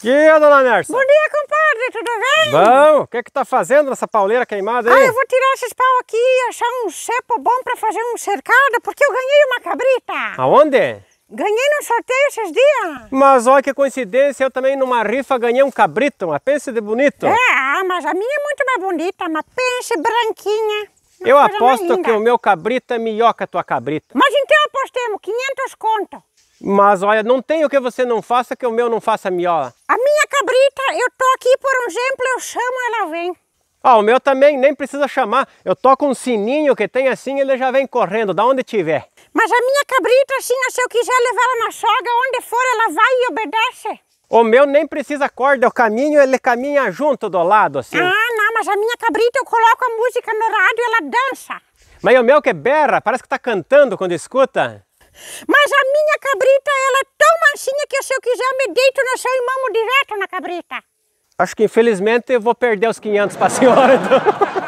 E dia, dona Nércia? Bom dia, compadre, tudo bem? Bom, o que é que tá fazendo nessa pauleira queimada aí? Ah, eu vou tirar esses pau aqui e achar um cepo bom para fazer um cercado, porque eu ganhei uma cabrita. Aonde? Ganhei no sorteio esses dias. Mas olha que coincidência, eu também numa rifa ganhei um cabrito, uma pence de bonito. É, ah, mas a minha é muito mais bonita, uma pence branquinha. Uma eu aposto que o meu cabrito é melhor que a tua cabrita. Mas mesmo, 500 conto. Mas olha, não tem o que você não faça que o meu não faça miola. A minha cabrita, eu tô aqui por um exemplo, eu chamo ela vem. Ah, o meu também, nem precisa chamar. Eu toco um sininho que tem assim, ele já vem correndo, da onde tiver. Mas a minha cabrita, assim, se eu quiser levar ela na soga, onde for, ela vai e obedece. O meu nem precisa corda, eu caminho, ele caminha junto do lado, assim. Ah, não, mas a minha cabrita, eu coloco a música no rádio e ela dança. Mas o meu que berra, parece que tá cantando quando escuta. Mas a minha cabrita, ela é tão mansinha que se eu quiser me deito no seu e mamo direto na cabrita. Acho que infelizmente eu vou perder os 500 para a senhora. Então.